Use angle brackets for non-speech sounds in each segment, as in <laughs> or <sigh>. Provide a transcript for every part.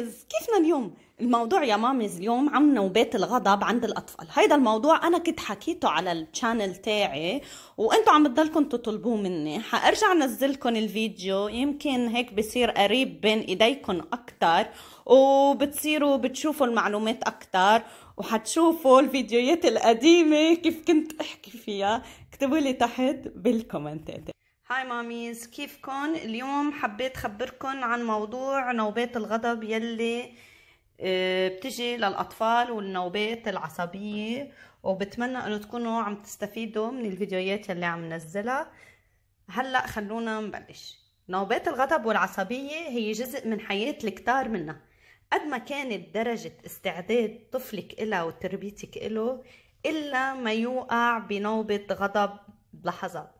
ماميز كيفنا اليوم الموضوع يا ماميز اليوم عن نوبات الغضب عند الاطفال هيدا الموضوع انا كنت حكيته على الشانل تاعي وانتم عم بتضلكم تطلبوه مني حارجع نزلكم الفيديو يمكن هيك بصير قريب بين ايديكم اكتر وبتصيروا بتشوفوا المعلومات اكتر وحتشوفوا الفيديوهات القديمه كيف كنت احكي فيها اكتبوا لي تحت بالكومنتات هاي ماميز كيفكن اليوم حبيت خبركن عن موضوع نوبات الغضب يلي آه، بتجي للأطفال والنوبات العصبية وبتمنى انه تكونوا عم تستفيدوا من الفيديوهات يلي عم نزلها هلأ خلونا نبلش نوبات الغضب والعصبية هي جزء من حياة الكتار منا قد ما كانت درجة استعداد طفلك إلها وتربيتك إله إلا ما يوقع بنوبة غضب لحظات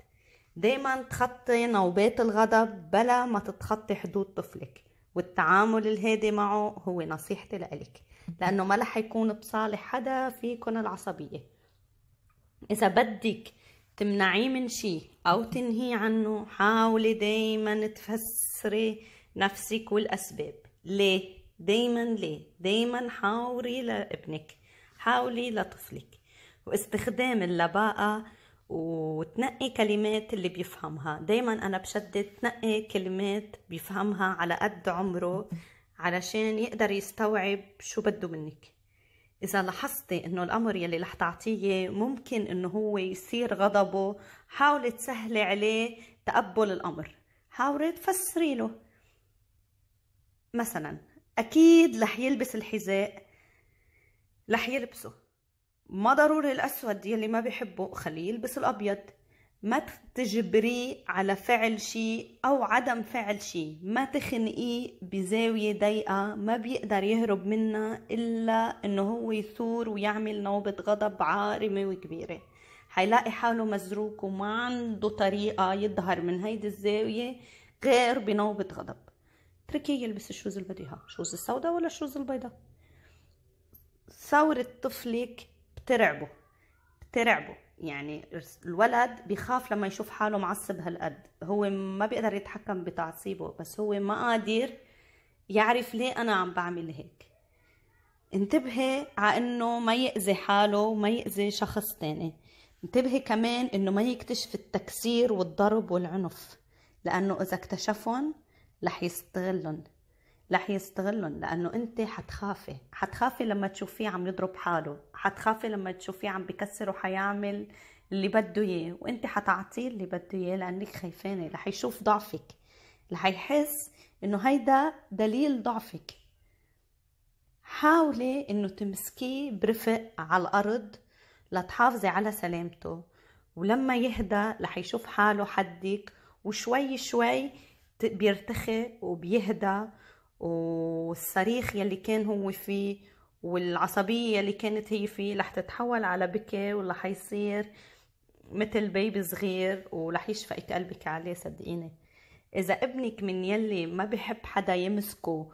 دايما تخطي نوبات الغضب بلا ما تتخطي حدود طفلك والتعامل الهادي معه هو نصيحتي لإلك لأنه ما رح يكون بصالح حدا فيكن العصبية إذا بدك تمنعيه من شي أو تنهيه عنه حاولي دايما تفسري نفسك والأسباب ليه دايما ليه دايما حاولي لابنك حاولي لطفلك واستخدام اللباقة وتنقي كلمات اللي بيفهمها دايما أنا بشدد تنقي كلمات بيفهمها على قد عمره علشان يقدر يستوعب شو بده منك إذا لاحظتي إنه الأمر يلي رح تعطيه ممكن إنه هو يصير غضبه حاولي تسهلي عليه تقبل الأمر حاولي تفسري له مثلا أكيد رح يلبس الحذاء رح يلبسه ما ضروري الأسود يلي ما بيحبه خليه يلبس الأبيض ما تجبريه على فعل شيء أو عدم فعل شيء ما تخنقيه بزاوية ضيقة ما بيقدر يهرب منها إلا إنه هو يثور ويعمل نوبة غضب عارمة وكبيرة حيلاقي حاله مزروك وما عنده طريقة يظهر من هيدي الزاوية غير بنوبة غضب تركي يلبس الشوز اللي شوز السوداء ولا الشوز البيضاء ثورة طفلك بترعبه بترعبه يعني الولد بخاف لما يشوف حاله معصب هالقد هو ما بيقدر يتحكم بتعصيبه بس هو ما قادر يعرف ليه أنا عم بعمل هيك انتبهي على انه ما يأذي حاله وما يأذي شخص تاني انتبهي كمان انه ما يكتشف التكسير والضرب والعنف لانه اذا اكتشفهم رح يستغلهم رح يستغلهم لانه انت حتخافي حتخافي لما تشوفيه عم يضرب حاله حتخافي لما تشوفيه عم بكسر وحيعمل اللي بده اياه وانت حتعطيه اللي بده اياه لانك خايفانه رح يشوف ضعفك رح يحس انه هيدا دليل ضعفك حاولي انه تمسكيه برفق على الارض لتحافظي على سلامته ولما يهدى رح يشوف حاله حدك وشوي شوي بيرتخي وبيهدى والصريخ يلي كان هو فيه والعصبية اللي كانت هي فيه رح تتحول على بكى ولا حيصير مثل بيبي صغير ورح يشفقك قلبك عليه صدقيني إذا ابنك من يلي ما بحب حدا يمسكه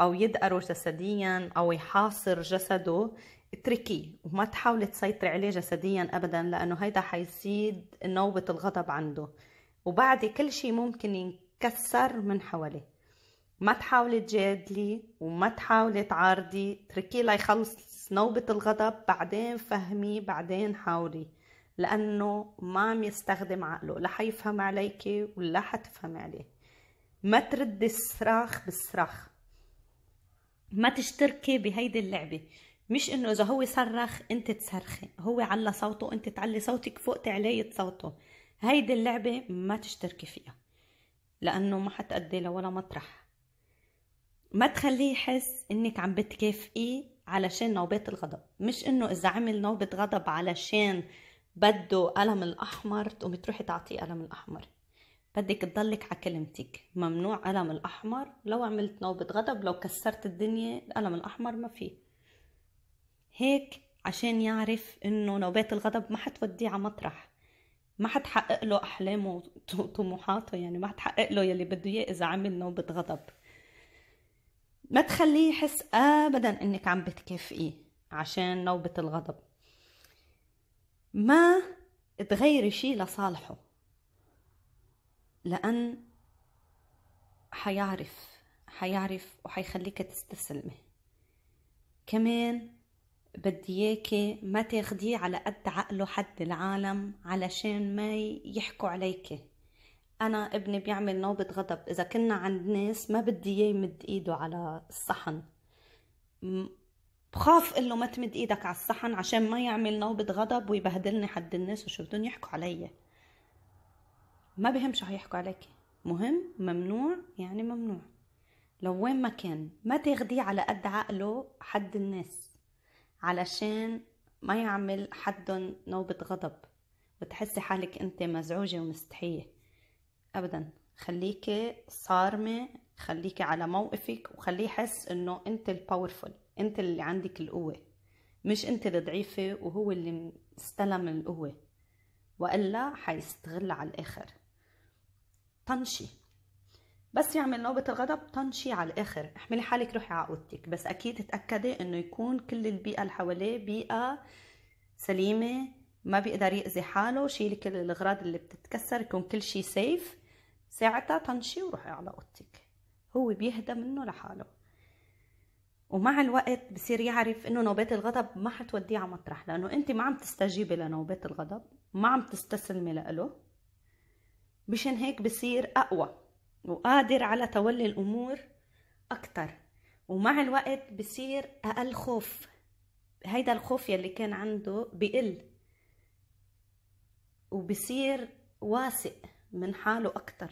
أو يدقره جسديا أو يحاصر جسده اتركيه وما تحاولي تسيطري عليه جسديا أبدا لأنه هيدا حيزيد نوبة الغضب عنده وبعد كل شيء ممكن ينكسر من حواليه ما تحاولي تجادلي وما تحاولي تعارضي تركيه ليخلص نوبة الغضب بعدين فهمي بعدين حاولي لأنه ما عم يستخدم عقله لا حيفهم عليك ولا حتفهم عليه ما تردي الصراخ بالصراخ ما تشتركي بهيدي اللعبة مش انه اذا هو صرخ انت تصرخي هو على صوته انت تعلي صوتك فوق علية صوته هيدي اللعبة ما تشتركي فيها لأنه ما حتأدي لولا مطرح ما تخليه يحس انك عم بتكافئيه علشان نوبات الغضب مش انه اذا عمل نوبة غضب علشان بده قلم الاحمر تقومي تروحي تعطيه قلم الاحمر بدك تضلك على كلمتك ممنوع قلم الاحمر لو عملت نوبة غضب لو كسرت الدنيا القلم الاحمر ما فيه هيك عشان يعرف انه نوبات الغضب ما حتوديه على مطرح ما حتحقق له احلامه وطموحاته يعني ما حتحقق له يلي بده اياه اذا عمل نوبة غضب ما تخليه يحس ابدا انك عم بتكافئيه عشان نوبة الغضب ما تغيري شي لصالحه لأن حيعرف حيعرف وحيخليك تستسلمي كمان بدي اياكي ما تاخديه على قد عقله حد العالم علشان ما يحكوا عليكي انا ابني بيعمل نوبة غضب اذا كنا عند ناس ما بدي اياه يمد ايده على الصحن بخاف اقول له ما تمد ايدك على الصحن عشان ما يعمل نوبة غضب ويبهدلني حد الناس وشو بدهم يحكوا علي ما بهم شو هيحكوا عليك مهم ممنوع يعني ممنوع لو وين ما كان ما تاخديه على قد عقله حد الناس علشان ما يعمل حد نوبة غضب وتحسي حالك انت مزعوجة ومستحية ابدا خليكي صارمه خليكي على موقفك وخليه يحس انه انت الباورفul انت اللي عندك القوه مش انت الضعيفه وهو اللي استلم القوه والا حيستغل على الاخر طنشي بس يعمل نوبة الغضب طنشي على الآخر احملي حالك روحي على اوضتك بس أكيد تأكدي إنه يكون كل البيئة اللي حواليه بيئة سليمة ما بيقدر يأذي حاله شيلي كل الأغراض اللي بتتكسر يكون كل شيء سيف ساعتها طنشي وروحي على اوضتك هو بيهدى منه لحاله ومع الوقت بصير يعرف انه نوبات الغضب ما حتوديه على مطرح لانه انت ما عم تستجيبي لنوبات الغضب ما عم تستسلمي لإله مشان هيك بصير اقوى وقادر على تولي الامور اكثر ومع الوقت بصير اقل خوف هيدا الخوف يلي كان عنده بقل وبصير واثق من حاله أكتر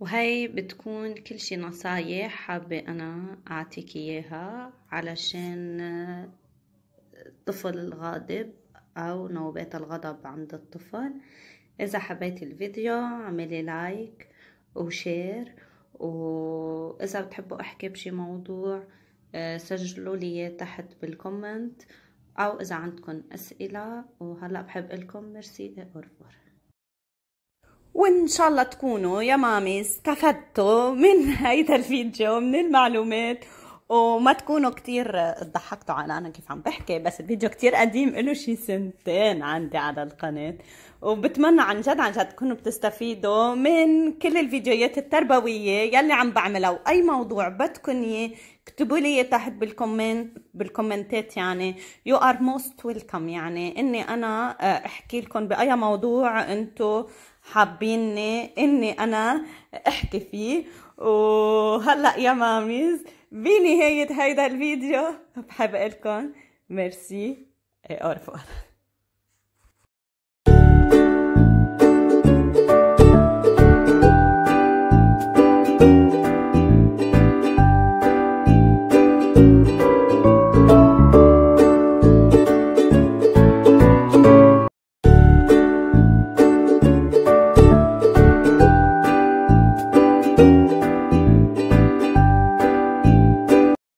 وهي بتكون كل شي نصايح حابة أنا أعطيك إياها علشان الطفل آه، الغاضب أو نوبات الغضب عند الطفل إذا حبيت الفيديو اعملي لايك وشير وإذا بتحبوا أحكي بشي موضوع آه، سجلوا لي تحت بالكومنت أو إذا عندكم أسئلة وهلأ بحب لكم ميرسي أورفور وإن شاء الله تكونوا يا مامي استفدتوا من <laughs> هيدا الفيديو من المعلومات وما تكونوا كتير ضحكتوا على انا كيف عم بحكي بس الفيديو كتير قديم له شي سنتين عندي على القناة وبتمنى عن جد عن جد تكونوا بتستفيدوا من كل الفيديوهات التربوية يلي عم بعملها واي موضوع بدكم اياه اكتبوا لي تحت بالكومنت بالكومنتات يعني يو ار موست ويلكم يعني اني انا آه، احكي لكم باي موضوع انتم حابيني اني انا احكي فيه وهلا يا ماميز بنهاية هيدا الفيديو بحب لكم ميرسي إيه، اورفور